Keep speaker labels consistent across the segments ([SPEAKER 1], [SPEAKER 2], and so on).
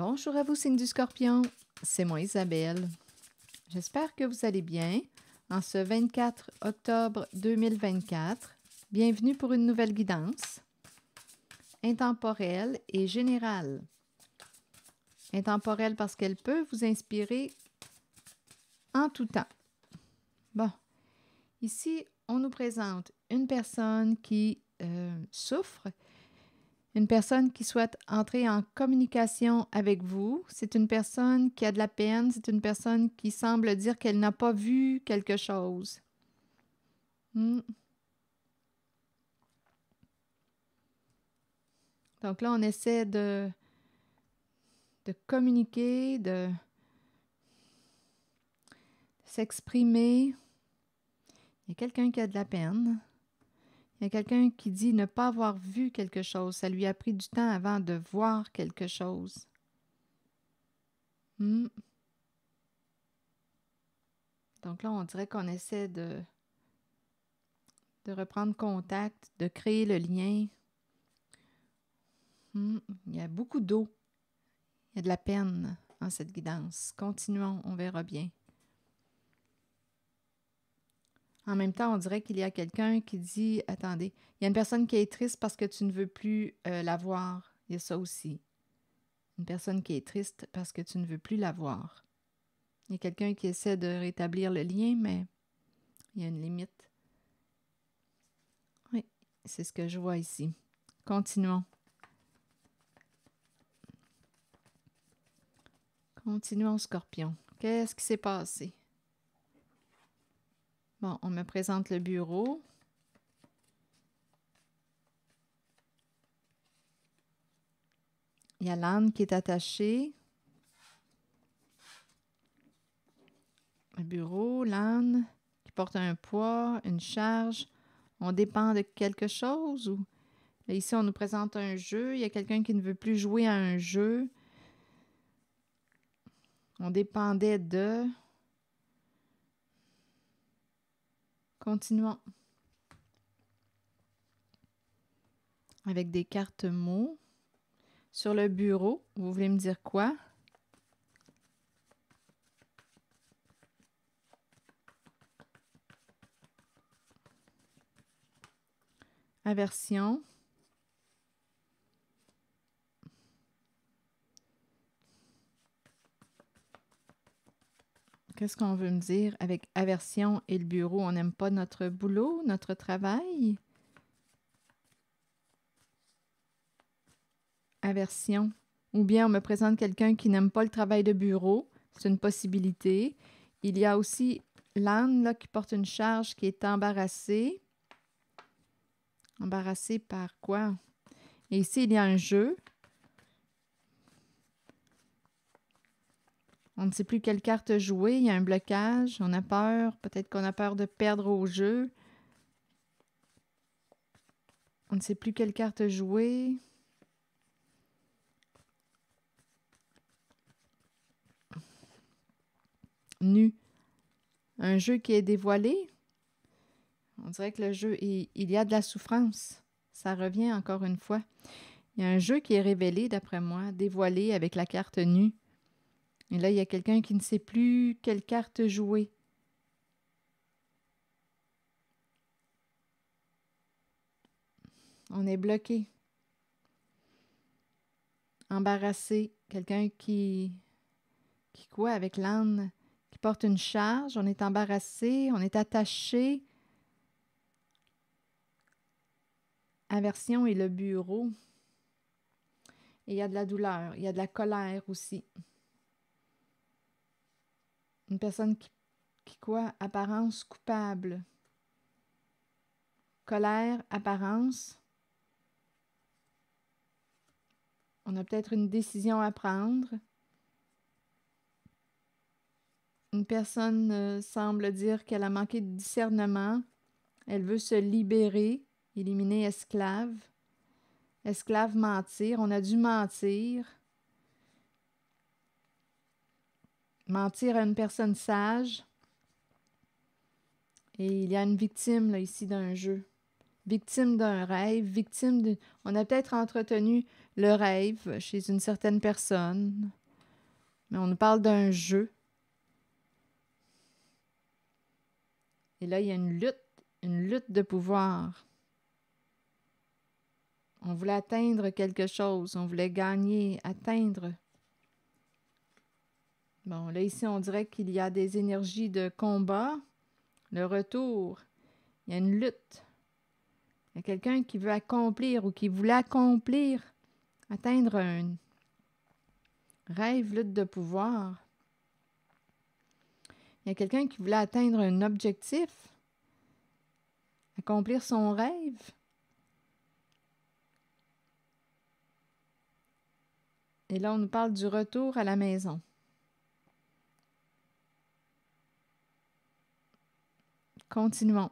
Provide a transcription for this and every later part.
[SPEAKER 1] Bonjour à vous, signe du scorpion. C'est moi, Isabelle. J'espère que vous allez bien en ce 24 octobre 2024. Bienvenue pour une nouvelle guidance intemporelle et générale. Intemporelle parce qu'elle peut vous inspirer en tout temps. Bon, ici, on nous présente une personne qui euh, souffre, une personne qui souhaite entrer en communication avec vous, c'est une personne qui a de la peine, c'est une personne qui semble dire qu'elle n'a pas vu quelque chose. Hmm. Donc là, on essaie de, communiquer, de, de s'exprimer. Il y a quelqu'un qui a de la peine. Il y a quelqu'un qui dit ne pas avoir vu quelque chose. Ça lui a pris du temps avant de voir quelque chose. Hmm. Donc là, on dirait qu'on essaie de, de reprendre contact, de créer le lien. Hmm. Il y a beaucoup d'eau. Il y a de la peine en cette guidance. Continuons, on verra bien. En même temps, on dirait qu'il y a quelqu'un qui dit Attendez, il y a une personne qui est triste parce que tu ne veux plus euh, la voir. Il y a ça aussi. Une personne qui est triste parce que tu ne veux plus la voir. Il y a quelqu'un qui essaie de rétablir le lien, mais il y a une limite. Oui, c'est ce que je vois ici. Continuons. Continuons, scorpion. Qu'est-ce qui s'est passé? Bon, on me présente le bureau. Il y a l'âne qui est attachée. Le bureau, l'âne qui porte un poids, une charge. On dépend de quelque chose ou ici on nous présente un jeu, il y a quelqu'un qui ne veut plus jouer à un jeu. On dépendait de Continuons. Avec des cartes mots. Sur le bureau, vous voulez me dire quoi? Inversion. Qu'est-ce qu'on veut me dire avec aversion et le bureau? On n'aime pas notre boulot, notre travail? Aversion. Ou bien on me présente quelqu'un qui n'aime pas le travail de bureau. C'est une possibilité. Il y a aussi l'âne qui porte une charge qui est embarrassée. Embarrassée par quoi? Et ici, il y a un jeu. On ne sait plus quelle carte jouer, il y a un blocage, on a peur, peut-être qu'on a peur de perdre au jeu. On ne sait plus quelle carte jouer. Nu. Un jeu qui est dévoilé. On dirait que le jeu, il, il y a de la souffrance. Ça revient encore une fois. Il y a un jeu qui est révélé, d'après moi, dévoilé avec la carte nue. Et là, il y a quelqu'un qui ne sait plus quelle carte jouer. On est bloqué. Embarrassé. Quelqu'un qui. qui quoi avec l'âne? Qui porte une charge. On est embarrassé. On est attaché. Aversion et le bureau. Et il y a de la douleur. Il y a de la colère aussi. Une personne qui, quoi? Apparence coupable. Colère, apparence. On a peut-être une décision à prendre. Une personne euh, semble dire qu'elle a manqué de discernement. Elle veut se libérer, éliminer esclave. Esclave mentir. On a dû mentir. mentir à une personne sage. Et il y a une victime là, ici d'un jeu, victime d'un rêve, victime de... On a peut-être entretenu le rêve chez une certaine personne, mais on nous parle d'un jeu. Et là, il y a une lutte, une lutte de pouvoir. On voulait atteindre quelque chose, on voulait gagner, atteindre Bon, là, ici, on dirait qu'il y a des énergies de combat. Le retour. Il y a une lutte. Il y a quelqu'un qui veut accomplir ou qui voulait accomplir, atteindre un rêve, lutte de pouvoir. Il y a quelqu'un qui voulait atteindre un objectif, accomplir son rêve. Et là, on nous parle du retour à la maison. Continuons.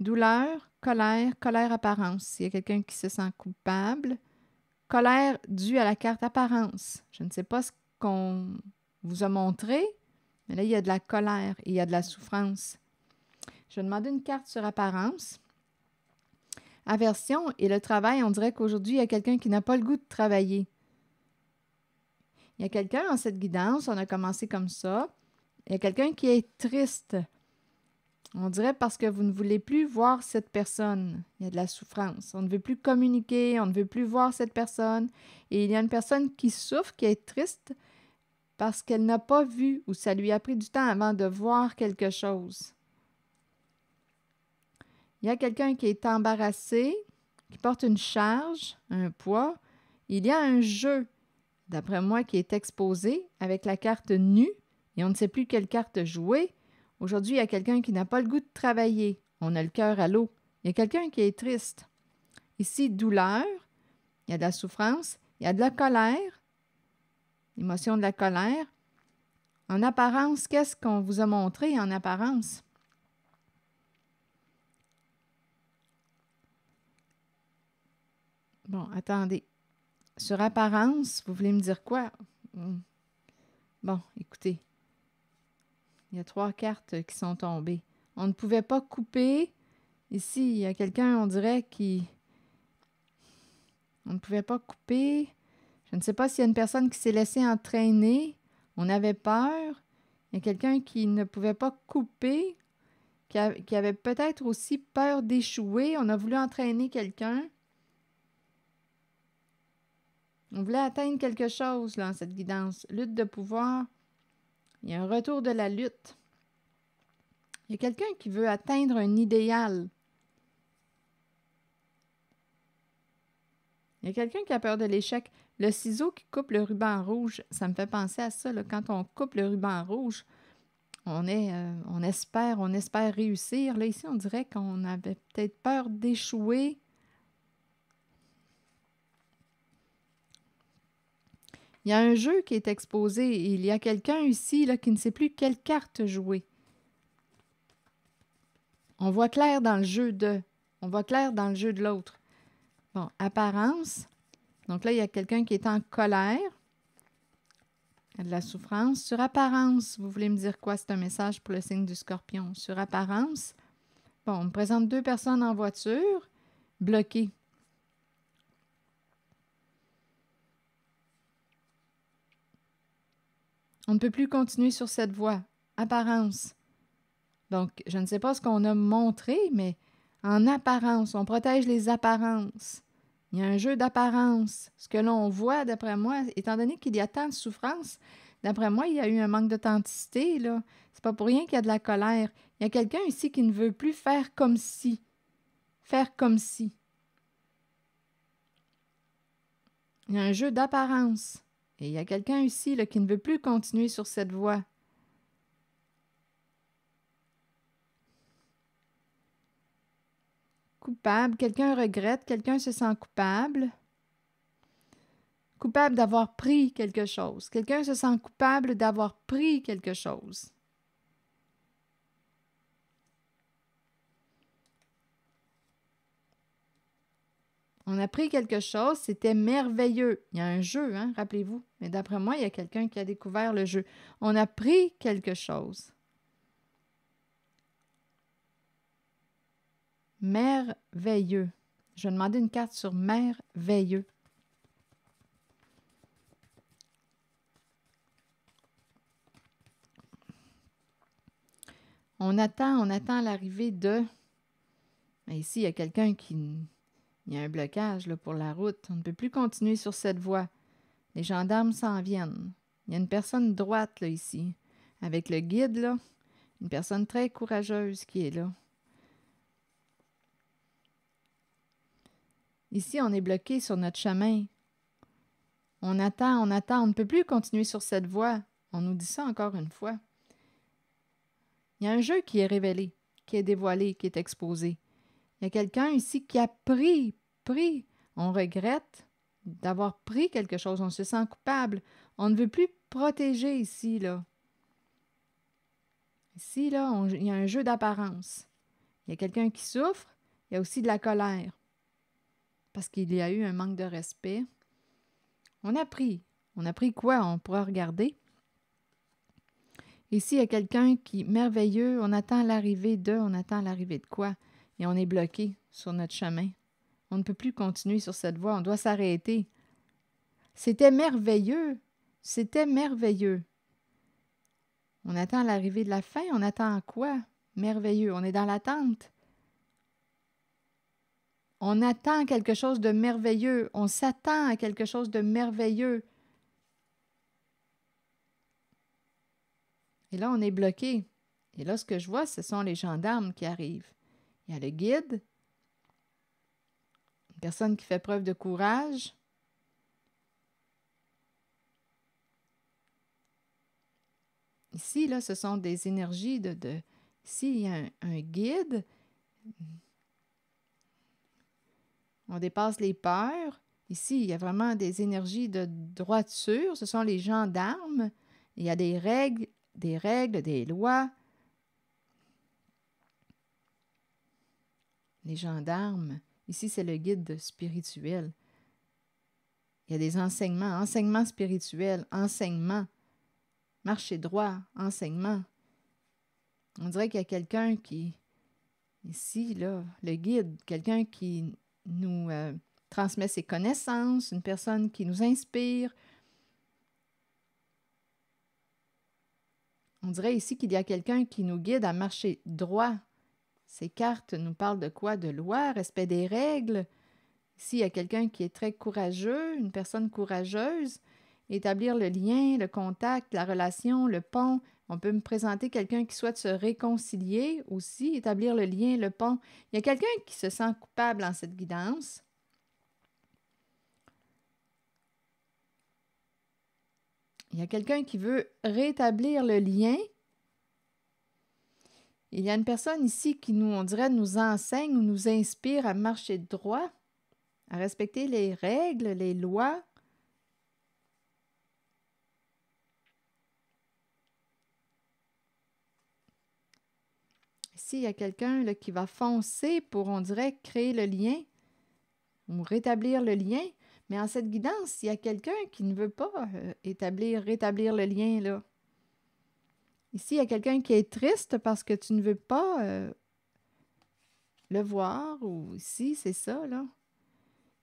[SPEAKER 1] Douleur, colère, colère apparence. Il y a quelqu'un qui se sent coupable, colère due à la carte apparence. Je ne sais pas ce qu'on vous a montré, mais là, il y a de la colère et il y a de la souffrance. Je vais demander une carte sur apparence. Aversion et le travail, on dirait qu'aujourd'hui, il y a quelqu'un qui n'a pas le goût de travailler. Il y a quelqu'un en cette guidance, on a commencé comme ça. Il y a quelqu'un qui est triste. On dirait parce que vous ne voulez plus voir cette personne. Il y a de la souffrance. On ne veut plus communiquer, on ne veut plus voir cette personne. Et il y a une personne qui souffre, qui est triste parce qu'elle n'a pas vu ou ça lui a pris du temps avant de voir quelque chose. Il y a quelqu'un qui est embarrassé, qui porte une charge, un poids. Il y a un jeu, d'après moi, qui est exposé avec la carte nue et on ne sait plus quelle carte jouer. Aujourd'hui, il y a quelqu'un qui n'a pas le goût de travailler. On a le cœur à l'eau. Il y a quelqu'un qui est triste. Ici, douleur, il y a de la souffrance, il y a de la colère, l'émotion de la colère. En apparence, qu'est-ce qu'on vous a montré en apparence? Bon, attendez. Sur apparence, vous voulez me dire quoi? Hmm. Bon, écoutez. Il y a trois cartes qui sont tombées. On ne pouvait pas couper. Ici, il y a quelqu'un, on dirait, qui... On ne pouvait pas couper. Je ne sais pas s'il y a une personne qui s'est laissée entraîner. On avait peur. Il y a quelqu'un qui ne pouvait pas couper, qui, avait peut-être aussi peur d'échouer. On a voulu entraîner quelqu'un. On voulait atteindre quelque chose là, cette guidance. Lutte de pouvoir, il y a un retour de la lutte. Il y a quelqu'un qui veut atteindre un idéal. Il y a quelqu'un qui a peur de l'échec. Le ciseau qui coupe le ruban rouge, ça me fait penser à ça. Quand on coupe le ruban rouge, on, est, euh, on espère, on espère réussir. Là, ici, on dirait qu'on avait peut-être peur d'échouer. Il y a un jeu qui est exposé et il y a quelqu'un ici là, qui ne sait plus quelle carte jouer. On voit clair dans le jeu de. On voit clair dans le jeu de l'autre. Bon, apparence. Donc là, il y a quelqu'un qui est en colère. Il a de la souffrance. Sur apparence, vous voulez me dire quoi? C'est un message pour le signe du scorpion. Sur apparence, bon, on me présente deux personnes en voiture bloquées. On ne peut plus continuer sur cette voie. Apparence. Donc, je ne sais pas ce qu'on a montré, mais en apparence, on protège les apparences. Il y a un jeu d'apparence. Ce que l'on voit, d'après moi, étant donné qu'il y a tant de souffrance, d'après moi, il y a eu un manque d'authenticité. Là, c'est pas pour rien qu'il y a de la colère. Il y a quelqu'un ici qui ne veut plus faire comme si. Faire comme si. Il y a un jeu d'apparence. Et il y a quelqu'un ici qui ne veut plus continuer sur cette voie. Coupable, quelqu'un regrette, quelqu'un se sent coupable. Coupable d'avoir pris quelque chose. Quelqu'un se sent coupable d'avoir pris quelque chose. On a pris quelque chose, c'était merveilleux. Il y a un jeu, hein, rappelez-vous. Mais d'après moi, il y a quelqu'un qui a découvert le jeu. On a pris quelque chose. Merveilleux. Je vais demander une carte sur merveilleux. On attend, on attend l'arrivée de... Ben, ici, il y a quelqu'un qui il y a un blocage pour la route. On ne peut plus continuer sur cette voie. Les gendarmes s'en viennent. Il y a une personne droite là, ici, avec le guide, là. une personne très courageuse qui est là. Ici, on est bloqué sur notre chemin. On attend, on attend, on ne peut plus continuer sur cette voie. On nous dit ça encore une fois. Il y a un jeu qui est révélé, qui est dévoilé, qui est exposé. Il y a quelqu'un ici qui a pris pris. On regrette d'avoir pris quelque chose. On se sent coupable. On ne veut plus protéger ici, là. Ici, là, il y a un jeu d'apparence. Il y a quelqu'un qui souffre. Il y a aussi de la colère. Parce qu'il y a eu un manque de respect. On a pris. On a pris quoi? On pourra regarder. Ici, il y a quelqu'un qui, merveilleux, on attend l'arrivée de, on attend l'arrivée de quoi? Et on est bloqué sur notre chemin. On ne peut plus continuer sur cette voie, on doit s'arrêter. C'était merveilleux, c'était merveilleux. On attend l'arrivée de la fin, on attend quoi? Merveilleux, on est dans l'attente. On attend quelque chose de merveilleux, on s'attend à quelque chose de merveilleux. Et là, on est bloqué. Et là, ce que je vois, ce sont les gendarmes qui arrivent. Il y a le guide, personne qui fait preuve de courage. Ici, là, ce sont des énergies de... de ici, il y a un, guide. On dépasse les peurs. Ici, il y a vraiment des énergies de droiture. Ce sont les gendarmes. Il y a des règles, des règles, des lois. Les gendarmes. Ici, c'est le guide spirituel. Il y a des enseignements, enseignements spirituels, enseignements, marcher droit, enseignements. On dirait qu'il y a quelqu'un qui, ici, là, le guide, quelqu'un qui nous euh, transmet ses connaissances, une personne qui nous inspire. On dirait ici qu'il y a quelqu'un qui nous guide à marcher droit, ces cartes nous parlent de quoi De loi, respect des règles. S'il y a quelqu'un qui est très courageux, une personne courageuse, établir le lien, le contact, la relation, le pont. On peut me présenter quelqu'un qui souhaite se réconcilier aussi, établir le lien, le pont. Il y a quelqu'un qui se sent coupable en cette guidance. Il y a quelqu'un qui veut rétablir le lien, il y a une personne ici qui nous, on dirait, nous enseigne ou nous inspire à marcher droit, à respecter les règles, les lois. Ici, il y a quelqu'un qui va foncer pour, on dirait, créer le lien ou rétablir le lien. Mais en cette guidance, il y a quelqu'un qui ne veut pas euh, établir, rétablir le lien, là. Ici, il y a quelqu'un qui est triste parce que tu ne veux pas euh, le voir, ou ici, c'est ça, là.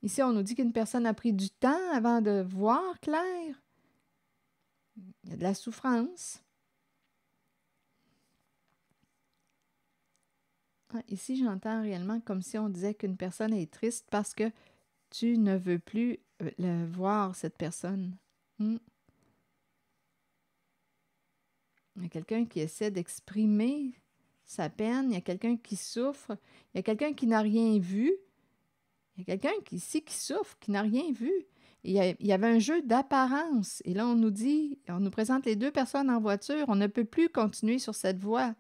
[SPEAKER 1] Ici, on nous dit qu'une personne a pris du temps avant de voir clair. Il y a de la souffrance. Ah, ici, j'entends réellement comme si on disait qu'une personne est triste parce que tu ne veux plus euh, le voir, cette personne. Hmm. Il y a quelqu'un qui essaie d'exprimer sa peine, il y a quelqu'un qui souffre, il y a quelqu'un qui n'a rien vu, il y a quelqu'un qui, ici qui souffre, qui n'a rien vu. Il y, avait un jeu d'apparence. Et là, on nous dit, on nous présente les deux personnes en voiture, on ne peut plus continuer sur cette voie.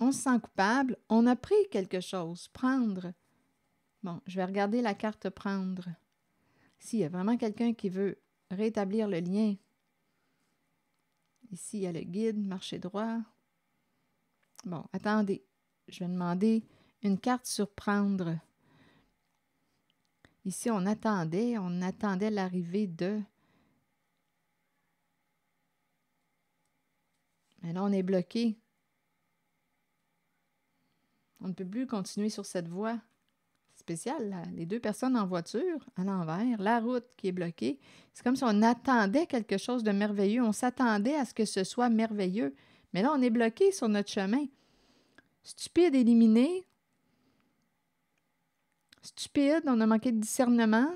[SPEAKER 1] On se sent coupable, on a pris quelque chose, prendre. Bon, je vais regarder la carte prendre. S'il y a vraiment quelqu'un qui veut rétablir le lien. Ici, il y a le guide, marcher droit. Bon, attendez. Je vais demander une carte surprendre. Ici, on attendait, on attendait l'arrivée de... Mais là, on est bloqué. On ne peut plus continuer sur cette voie spécial, les deux personnes en voiture, à l'envers, la route qui est bloquée. C'est comme si on attendait quelque chose de merveilleux, on s'attendait à ce que ce soit merveilleux. Mais là, on est bloqué sur notre chemin. Stupide, éliminé. Stupide, on a manqué de discernement.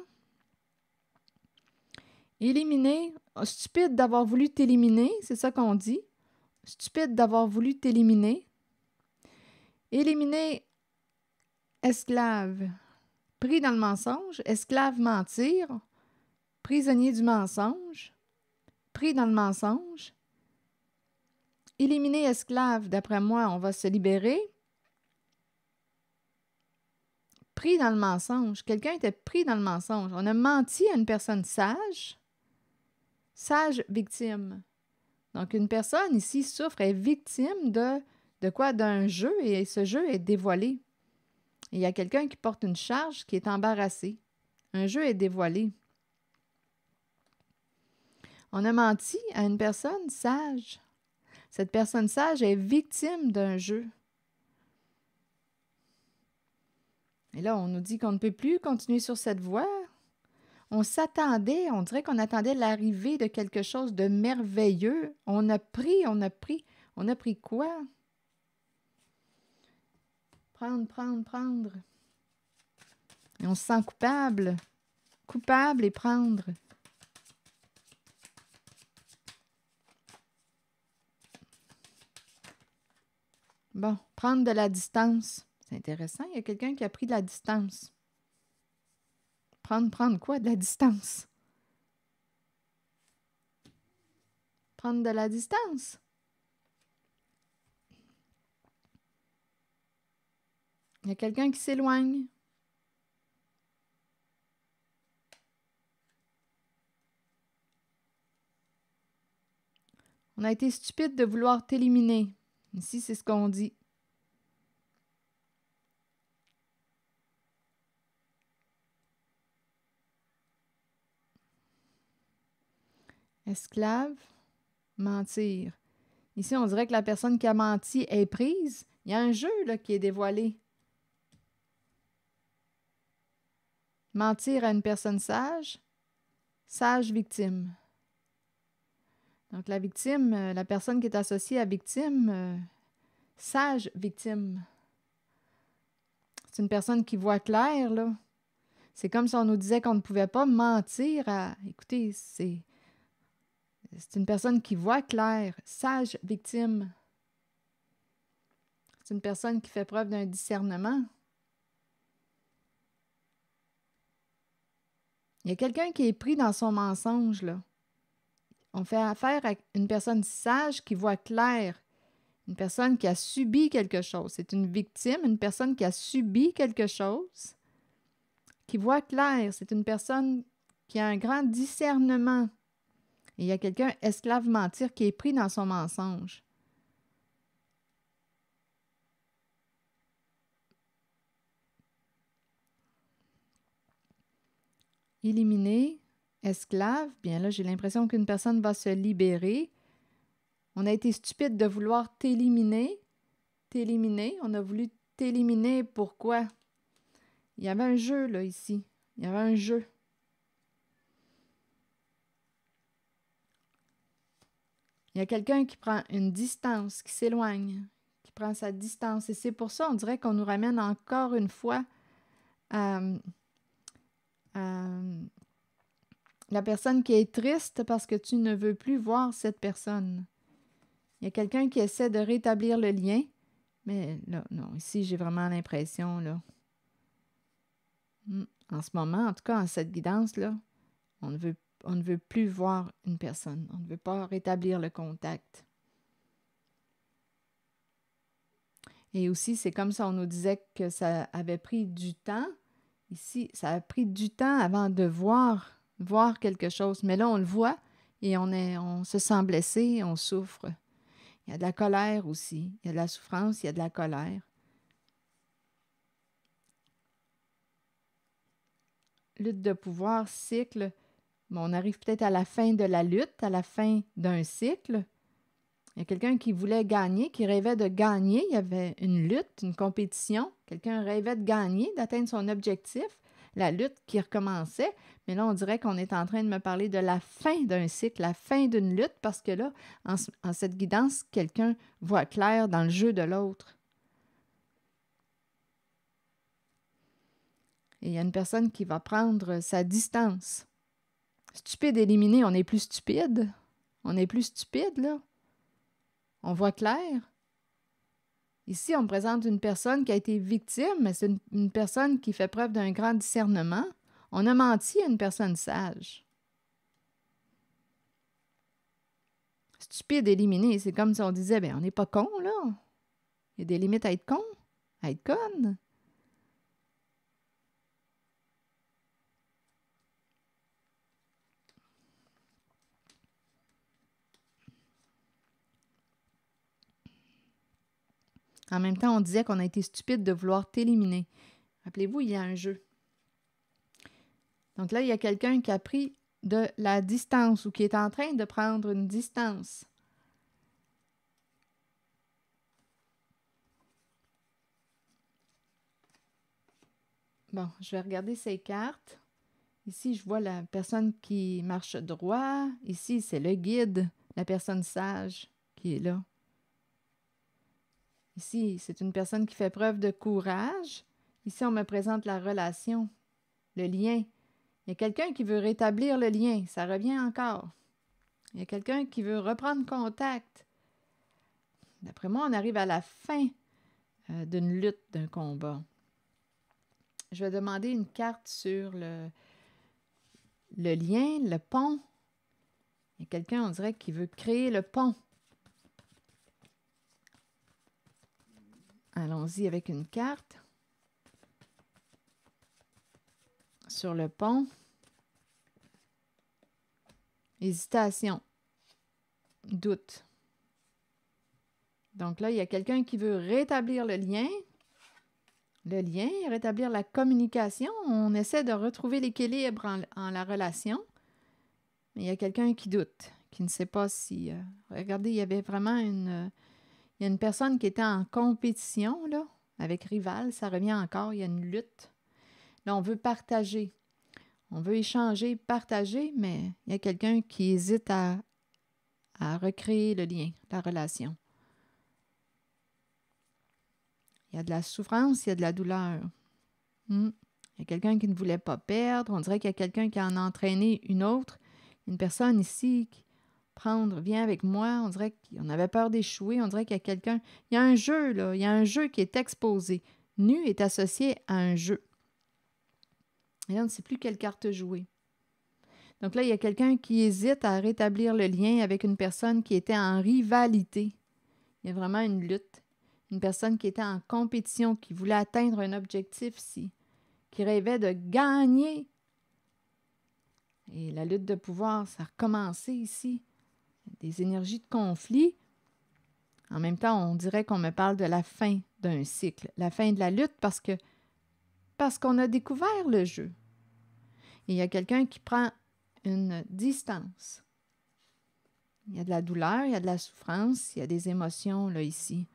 [SPEAKER 1] Éliminé, stupide d'avoir voulu t'éliminer, c'est ça qu'on dit. Stupide d'avoir voulu t'éliminer. Éliminé, esclave pris dans le mensonge, esclave mentir, prisonnier du mensonge, pris dans le mensonge, éliminer esclave, d'après moi, on va se libérer. Pris dans le mensonge, quelqu'un était pris dans le mensonge. On a menti à une personne sage, sage victime. Donc une personne ici souffre, est victime de, de quoi? D'un jeu et ce jeu est dévoilé il y a quelqu'un qui porte une charge qui est embarrassé. Un jeu est dévoilé. On a menti à une personne sage. Cette personne sage est victime d'un jeu. Et là, on nous dit qu'on ne peut plus continuer sur cette voie. On s'attendait, on dirait qu'on attendait l'arrivée de quelque chose de merveilleux. On a pris, on a pris, on a pris quoi? Prendre, prendre, prendre. Et on se sent coupable. Coupable et prendre. Bon, prendre de la distance. C'est intéressant, il y a quelqu'un qui a pris de la distance. Prendre, prendre quoi? De la distance. Prendre de la distance. Il y a quelqu'un qui s'éloigne. On a été stupide de vouloir t'éliminer. Ici, c'est ce qu'on dit. Esclave, mentir. Ici, on dirait que la personne qui a menti est prise. Il y a un jeu qui est dévoilé. Mentir à une personne sage, sage victime. Donc la victime, euh, la personne qui est associée à victime, euh, sage victime. C'est une personne qui voit clair, là. C'est comme si on nous disait qu'on ne pouvait pas mentir à... Écoutez, c'est... C'est une personne qui voit clair, sage victime. C'est une personne qui fait preuve d'un discernement. Il y a quelqu'un qui est pris dans son mensonge, là. On fait affaire à une personne sage qui voit clair, une personne qui a subi quelque chose. C'est une victime, une personne qui a subi quelque chose, qui voit clair. C'est une personne qui a un grand discernement. il y a quelqu'un esclave mentir qui est pris dans son mensonge. Éliminer esclave, bien là, j'ai l'impression qu'une personne va se libérer. On a été stupide de vouloir t'éliminer. T'éliminer, on a voulu t'éliminer. Pourquoi? Il y avait un jeu, là, ici. Il y avait un jeu. Il y a quelqu'un qui prend une distance, qui s'éloigne, qui prend sa distance. Et c'est pour ça, on dirait qu'on nous ramène encore une fois à. Euh, euh, la personne qui est triste parce que tu ne veux plus voir cette personne. Il y a quelqu'un qui essaie de rétablir le lien, mais là, non, ici, j'ai vraiment l'impression, là. Hmm, en ce moment, en tout cas, en cette guidance-là, on ne veut on ne veut plus voir une personne, on ne veut pas rétablir le contact. Et aussi, c'est comme ça, on nous disait que ça avait pris du temps Ici, ça a pris du temps avant de voir, voir quelque chose. Mais là, on le voit et on, est, on se sent blessé, on souffre. Il y a de la colère aussi. Il y a de la souffrance, il y a de la colère. Lutte de pouvoir, cycle. on arrive peut-être à la fin de la lutte, à la fin d'un cycle. Il y a quelqu'un qui voulait gagner, qui rêvait de gagner. Il y avait une lutte, une compétition. Quelqu'un rêvait de gagner, d'atteindre son objectif. La lutte qui recommençait. Mais là, on dirait qu'on est en train de me parler de la fin d'un cycle, la fin d'une lutte, parce que là, en, cette guidance, quelqu'un voit clair dans le jeu de l'autre. Et il y a une personne qui va prendre sa distance. Stupide éliminé, on est plus stupide. On est plus stupide, là. On voit clair? Ici, on présente une personne qui a été victime, mais c'est une, personne qui fait preuve d'un grand discernement. On a menti à une personne sage. Stupide, éliminé, c'est comme si on disait, ben on n'est pas con, là. Il y a des limites à être con, à être conne. En même temps, on disait qu'on a été stupide de vouloir t'éliminer. Rappelez-vous, il y a un jeu. Donc là, il y a quelqu'un qui a pris de la distance ou qui est en train de prendre une distance. Bon, je vais regarder ces cartes. Ici, je vois la personne qui marche droit. Ici, c'est le guide, la personne sage qui est là. Ici, c'est une personne qui fait preuve de courage. Ici, on me présente la relation, le lien. Il y a quelqu'un qui veut rétablir le lien, ça revient encore. Il y a quelqu'un qui veut reprendre contact. D'après moi, on arrive à la fin euh, d'une lutte, d'un combat. Je vais demander une carte sur le, le lien, le pont. Il y a quelqu'un, on dirait, qui veut créer le pont. Allons-y avec une carte. Sur le pont. Hésitation. Doute. Donc là, il y a quelqu'un qui veut rétablir le lien. Le lien, rétablir la communication. On essaie de retrouver l'équilibre en, la relation. Mais il y a quelqu'un qui doute, qui ne sait pas si... Euh, regardez, il y avait vraiment une... Il y a une personne qui était en compétition, là, avec rival, ça revient encore, il y a une lutte. Là, on veut partager. On veut échanger, partager, mais il y a quelqu'un qui hésite à, recréer le lien, la relation. Il y a de la souffrance, il y a de la douleur. Hmm. Il y a quelqu'un qui ne voulait pas perdre. On dirait qu'il y a quelqu'un qui en a entraîné une autre. Une personne ici qui, prendre, viens avec moi. On dirait qu'on avait peur d'échouer. On dirait qu'il y a quelqu'un. Il y a un jeu, là. Il y a un jeu qui est exposé. Nu est associé à un jeu. Et là, on ne sait plus quelle carte jouer. Donc là, il y a quelqu'un qui hésite à rétablir le lien avec une personne qui était en rivalité. Il y a vraiment une lutte. Une personne qui était en compétition, qui voulait atteindre un objectif si. qui rêvait de gagner. Et la lutte de pouvoir, ça a recommencé ici des énergies de conflit, en même temps, on dirait qu'on me parle de la fin d'un cycle, la fin de la lutte parce que parce qu'on a découvert le jeu. il y a quelqu'un qui prend une distance. Il y a de la douleur, il y a de la souffrance, il y a des émotions là ici.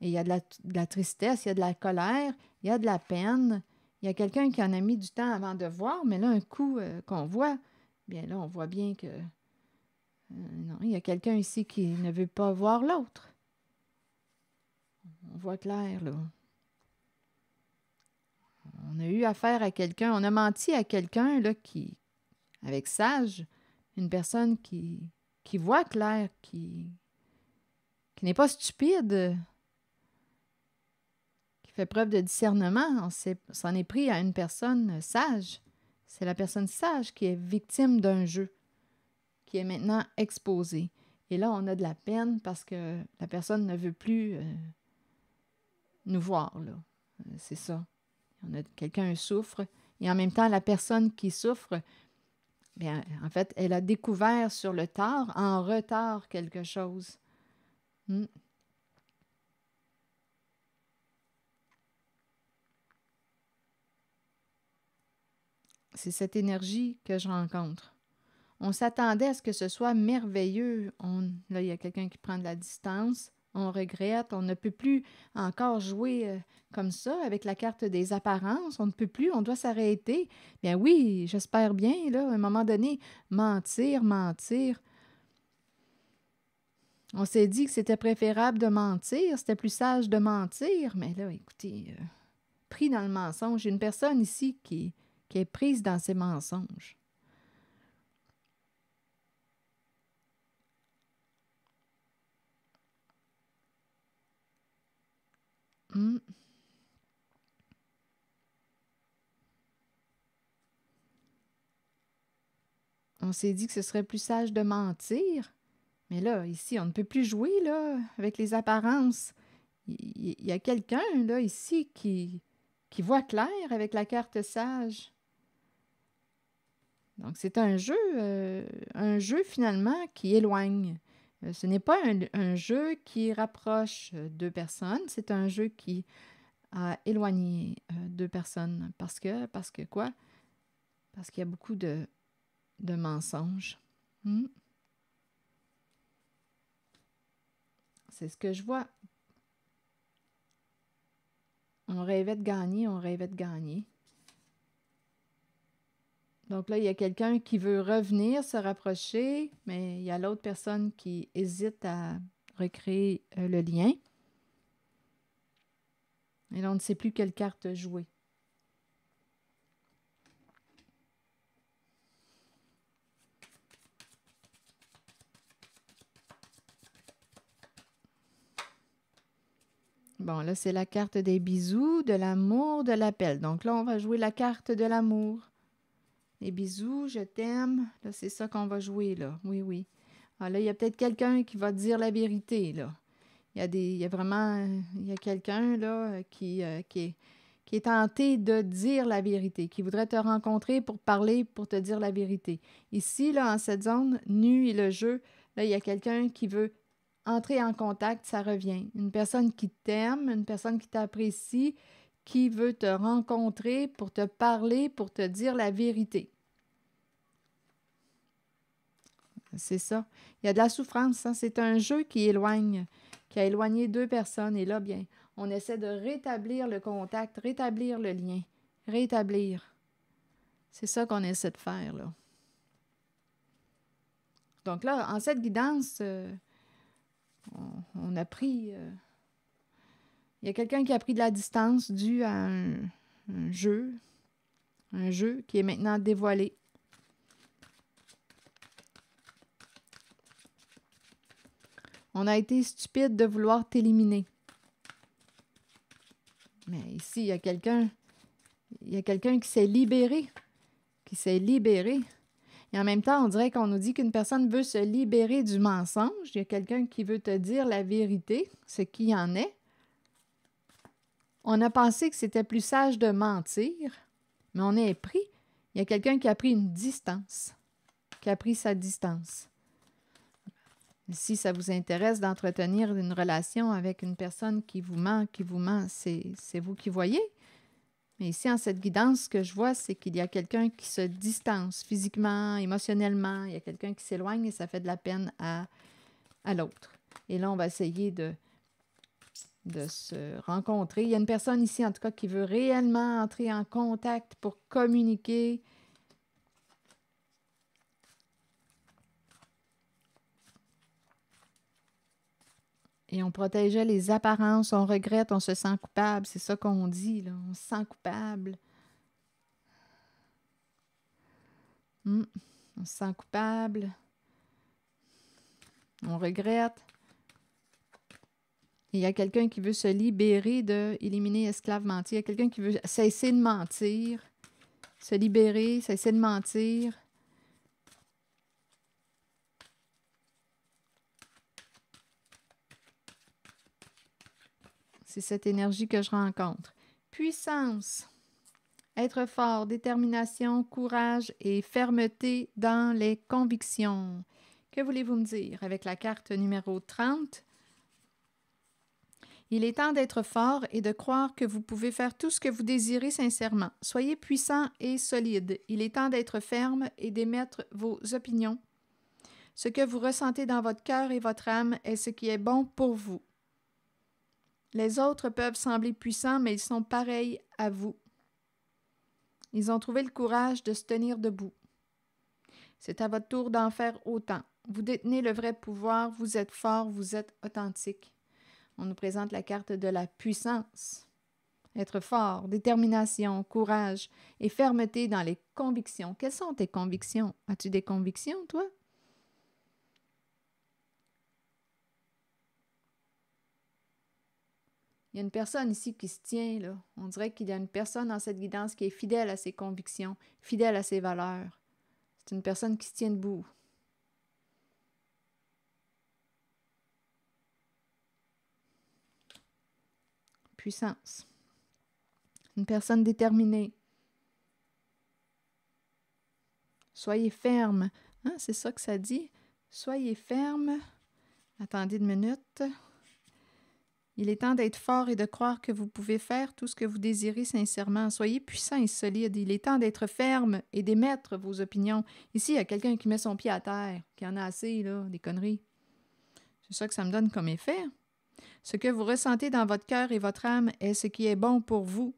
[SPEAKER 1] Et il y a de la, tristesse, il y a de la colère, il y a de la peine. Il y a quelqu'un qui en a mis du temps avant de voir, mais là, un coup euh, qu'on voit, bien là, on voit bien que euh, non, il y a quelqu'un ici qui ne veut pas voir l'autre. On voit clair, là. On a eu affaire à quelqu'un, on a menti à quelqu'un, là, qui, avec sage, une personne qui, qui voit clair, qui, qui n'est pas stupide, qui fait preuve de discernement. On s'en est pris à une personne sage. C'est la personne sage qui est victime d'un jeu qui est maintenant exposée. Et là, on a de la peine parce que la personne ne veut plus euh, nous voir. Euh, c'est ça. a, quelqu'un souffre. Et en même temps, la personne qui souffre, bien, en fait, elle a découvert sur le tard, en retard, quelque chose. Hmm. C'est cette énergie que je rencontre on s'attendait à ce que ce soit merveilleux. là, il y a quelqu'un qui prend de la distance, on regrette, on ne peut plus encore jouer euh, comme ça avec la carte des apparences, on ne peut plus, on doit s'arrêter. Bien oui, j'espère bien, là, à un moment donné, mentir, mentir. On s'est dit que c'était préférable de mentir, c'était plus sage de mentir, mais là, écoutez, euh, pris dans le mensonge, une personne ici qui, qui est prise dans ses mensonges. Mm. On s'est dit que ce serait plus sage de mentir. Mais là, ici, on ne peut plus jouer, là, avec les apparences. Il y, a quelqu'un, là, ici, qui, qui voit clair avec la carte sage. Donc, c'est un jeu, euh, un jeu finalement qui éloigne. Euh, ce n'est pas un, jeu qui rapproche euh, deux personnes, c'est un jeu qui a éloigné euh, deux personnes. Parce que, parce que quoi? Parce qu'il y a beaucoup de, mensonges. Hmm? C'est ce que je vois. On rêvait de gagner, on rêvait de gagner. Donc là, il y a quelqu'un qui veut revenir, se rapprocher, mais il y a l'autre personne qui hésite à recréer euh, le lien. Et là, on ne sait plus quelle carte jouer. Bon, là, c'est la carte des bisous, de l'amour, de l'appel. Donc là, on va jouer la carte de l'amour. Les bisous, je t'aime. Là, c'est ça qu'on va jouer, là. Oui, oui. Ah, là, il y a peut-être quelqu'un qui va dire la vérité, là. Il y a, des, il y a vraiment... Il y a quelqu'un, là, qui, euh, qui, est, qui est tenté de dire la vérité, qui voudrait te rencontrer pour parler, pour te dire la vérité. Ici, là, en cette zone, nu et le jeu, là, il y a quelqu'un qui veut entrer en contact, ça revient. Une personne qui t'aime, une personne qui t'apprécie, qui veut te rencontrer pour te parler, pour te dire la vérité. C'est ça. Il y a de la souffrance. Hein. C'est un jeu qui éloigne, qui a éloigné deux personnes. Et là, bien, on essaie de rétablir le contact, rétablir le lien, rétablir. C'est ça qu'on essaie de faire, là. Donc là, en cette guidance, euh, on, a pris... Euh, il y a quelqu'un qui a pris de la distance due à un, jeu, un jeu qui est maintenant dévoilé. On a été stupide de vouloir t'éliminer. Mais ici, il y a quelqu'un, il y a quelqu'un qui s'est libéré, qui s'est libéré. Et en même temps, on dirait qu'on nous dit qu'une personne veut se libérer du mensonge. Il y a quelqu'un qui veut te dire la vérité, ce qui en est. On a pensé que c'était plus sage de mentir, mais on est pris. Il y a quelqu'un qui a pris une distance, qui a pris sa distance. Si ça vous intéresse d'entretenir une relation avec une personne qui vous ment, qui vous ment, c'est vous qui voyez. Mais ici, en cette guidance, ce que je vois, c'est qu'il y a quelqu'un qui se distance physiquement, émotionnellement. Il y a quelqu'un qui s'éloigne et ça fait de la peine à, à l'autre. Et là, on va essayer de de se rencontrer. Il y a une personne ici, en tout cas, qui veut réellement entrer en contact pour communiquer. Et on protégeait les apparences, on regrette, on se sent coupable, c'est ça qu'on dit, là. on se sent coupable. Hmm. on se sent coupable, on regrette. Il y a quelqu'un qui veut se libérer de éliminer esclave mentir. Il y a quelqu'un qui veut cesser de mentir, se libérer, cesser de mentir. C'est cette énergie que je rencontre. Puissance, être fort, détermination, courage et fermeté dans les convictions. Que voulez-vous me dire avec la carte numéro 30? Il est temps d'être fort et de croire que vous pouvez faire tout ce que vous désirez sincèrement. Soyez puissant et solide. Il est temps d'être ferme et d'émettre vos opinions. Ce que vous ressentez dans votre cœur et votre âme est ce qui est bon pour vous. Les autres peuvent sembler puissants, mais ils sont pareils à vous. Ils ont trouvé le courage de se tenir debout. C'est à votre tour d'en faire autant. Vous détenez le vrai pouvoir, vous êtes fort, vous êtes authentique. On nous présente la carte de la puissance. Être fort, détermination, courage et fermeté dans les convictions. Quelles sont tes convictions? As-tu des convictions, toi? Il y a une personne ici qui se tient, là. On dirait qu'il y a une personne dans cette guidance qui est fidèle à ses convictions, fidèle à ses valeurs. C'est une personne qui se tient debout. Une personne déterminée. Soyez ferme. Hein, c'est ça que ça dit. Soyez ferme. Attendez une minute. Il est temps d'être fort et de croire que vous pouvez faire tout ce que vous désirez sincèrement. Soyez puissant et solide. Il est temps d'être ferme et d'émettre vos opinions. Ici, il y a quelqu'un qui met son pied à terre, qui en a assez, là, des conneries. C'est ça que ça me donne comme effet. Ce que vous ressentez dans votre cœur et votre âme est ce qui est bon pour vous.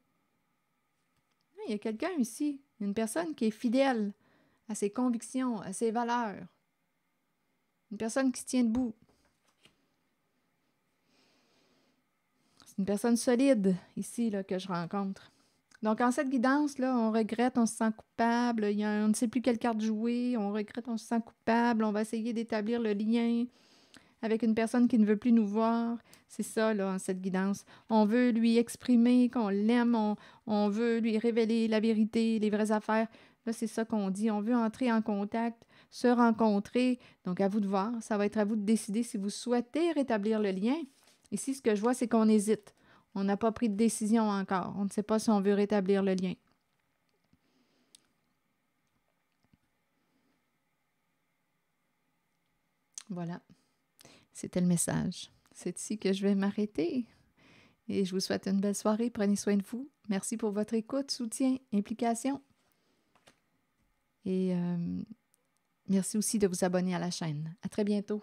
[SPEAKER 1] Ah, il y a quelqu'un ici, une personne qui est fidèle à ses convictions, à ses valeurs. Une personne qui se tient debout. C'est une personne solide ici là, que je rencontre. Donc, en cette guidance, là, on regrette, on se sent coupable, il on ne sait plus quelle carte jouer, on regrette, on se sent coupable, on va essayer d'établir le lien, avec une personne qui ne veut plus nous voir. C'est ça, là, cette guidance. On veut lui exprimer qu'on l'aime, on, veut lui révéler la vérité, les vraies affaires. Là, c'est ça qu'on dit. On veut entrer en contact, se rencontrer. Donc, à vous de voir. Ça va être à vous de décider si vous souhaitez rétablir le lien. Ici, ce que je vois, c'est qu'on hésite. On n'a pas pris de décision encore. On ne sait pas si on veut rétablir le lien. Voilà. C'était le message. C'est ici que je vais m'arrêter. Et je vous souhaite une belle soirée. Prenez soin de vous. Merci pour votre écoute, soutien, implication. Et euh, merci aussi de vous abonner à la chaîne. À très bientôt.